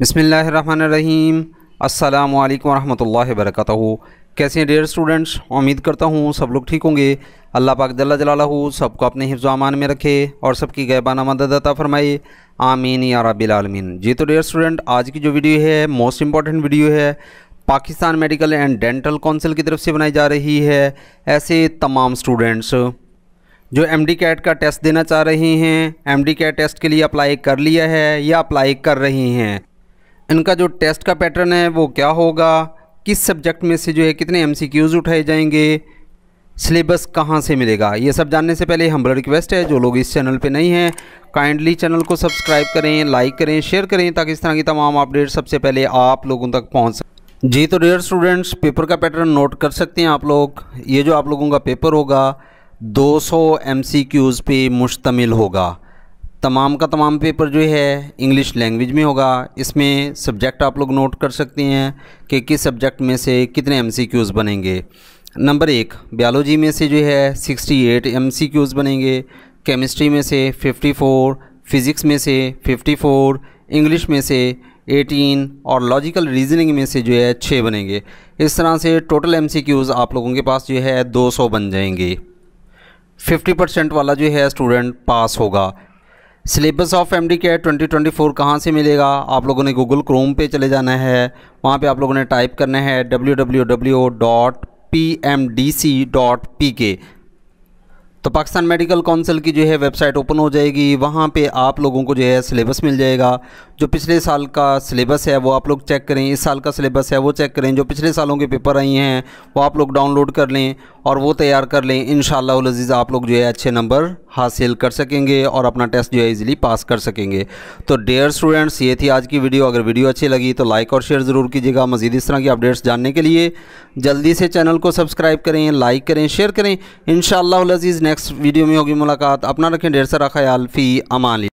बसमीम् अल्लाम वरहमल वर्क कैसे हैं डेयर स्टूडेंट्स उम्मीद करता हूँ सब लोग ठीक होंगे अल्लाह पाक जल्ला जलालहू सबको अपने हिफ्ज़ामान में रखे और सबकी गैबाना मदद अता फरमाए आमीन या रबिल आलमीन जी तो डेयर स्टूडेंट आज की जो वीडियो है मोस्ट इंपॉर्टेंट वीडियो है Pakistan medical and dental council की तरफ से बनाई जा रही है ऐसे तमाम स्टूडेंट्स जो एम डी कैट का टेस्ट देना चाह रहे हैं एम डी कैट टेस्ट के लिए अप्लाई कर लिया है या अप्लाई कर रहे हैं इनका जो टेस्ट का पैटर्न है वो क्या होगा किस सब्जेक्ट में से जो है कितने एम उठाए जाएंगे सिलेबस कहाँ से मिलेगा ये सब जानने से पहले हम रिक्वेस्ट है जो लोग इस चैनल पे नहीं हैं काइंडली चैनल को सब्सक्राइब करें लाइक करें शेयर करें ताकि इस तरह की तमाम अपडेट सबसे पहले आप लोगों तक पहुँच सकें जी तो डेयर स्टूडेंट्स पेपर का पैटर्न नोट कर सकते हैं आप लोग ये जो आप लोगों का पेपर होगा 200 सौ पे मुश्तमिल होगा तमाम का तमाम पेपर जो है इंग्लिश लैंग्वेज में होगा इसमें सब्जेक्ट आप लोग नोट कर सकते हैं कि किस सब्जेक्ट में से कितने एमसीक्यूज़ बनेंगे नंबर एक बायोलॉजी में से जो है 68 एमसीक्यूज़ बनेंगे केमिस्ट्री में से 54 फिज़िक्स में से 54 इंग्लिश में से 18 और लॉजिकल रीजनिंग में से जो है छः बनेंगे इस तरह से टोटल एम आप लोगों के पास जो है दो बन जाएंगे फिफ्टी परसेंट वाला जो है स्टूडेंट पास होगा सिलेबस ऑफ एम डी के ट्वेंटी ट्वेंटी फोर कहाँ से मिलेगा आप लोगों ने गूगल क्रोम पे चले जाना है वहाँ पे आप लोगों ने टाइप करना है W W W dot P M D C dot P K तो पाकिस्तान मेडिकल काउंसिल की जो है वेबसाइट ओपन हो जाएगी वहाँ पे आप लोगों को जो है सिलेबस मिल जाएगा जो पिछले साल का सिलेबस है वो आप लोग चेक करें इस साल का सिलेबस है वो चेक करें जो पिछले सालों के पेपर आई हैं वो आप लोग डाउनलोड कर लें और वो तैयार कर लें इन शजीज़ आप लोग जो है अच्छे नंबर हासिल कर सकेंगे और अपना टेस्ट जो है ईज़िली पास कर सकेंगे तो डेयर स्टूडेंट्स ये थी आज की वीडियो अगर वीडियो अच्छी लगी तो लाइक और शेयर ज़रूर कीजिएगा मज़ीद इस तरह की अपडेट्स जानने के लिए जल्दी से चैनल को सब्सक्राइब करें लाइक करें शेयर करें इन शजीज़ नेक्स्ट वीडियो में होगी मुलाकात अपना रखें ढेर सारा ख्याल फ़ी अमाली